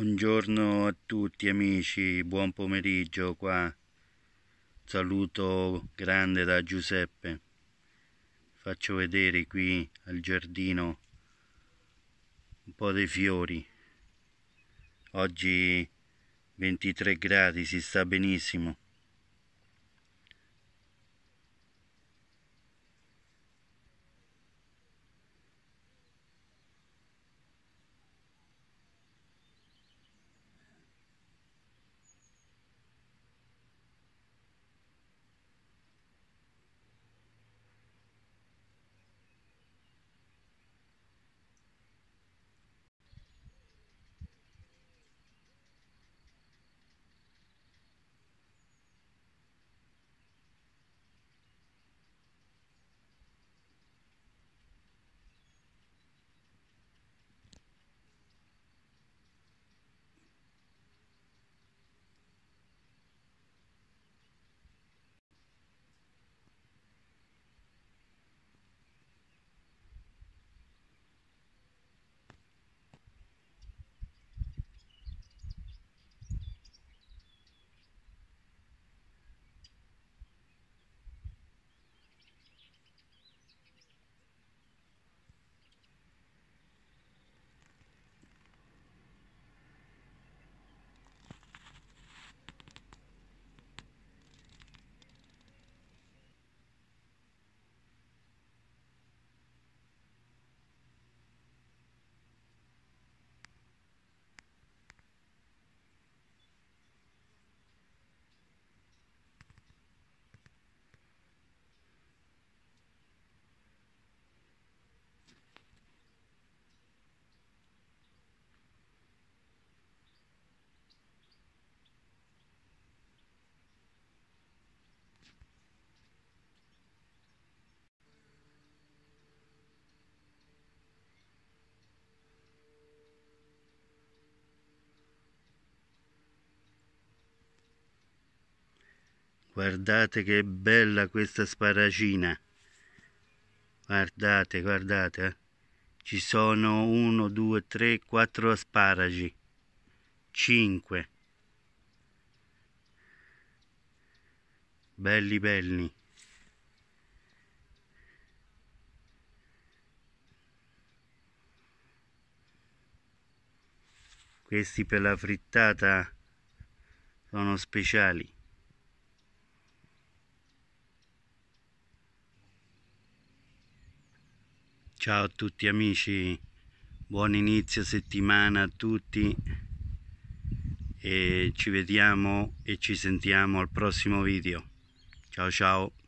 Buongiorno a tutti amici, buon pomeriggio qua. Saluto grande da Giuseppe. Faccio vedere qui al giardino un po' dei fiori. Oggi 23 gradi, si sta benissimo. Guardate che bella questa sparagina. Guardate, guardate. Eh. Ci sono 1, 2, 3, 4 asparagi. 5. Belli belli. Questi per la frittata sono speciali. Ciao a tutti amici, buon inizio settimana a tutti e ci vediamo e ci sentiamo al prossimo video. Ciao ciao.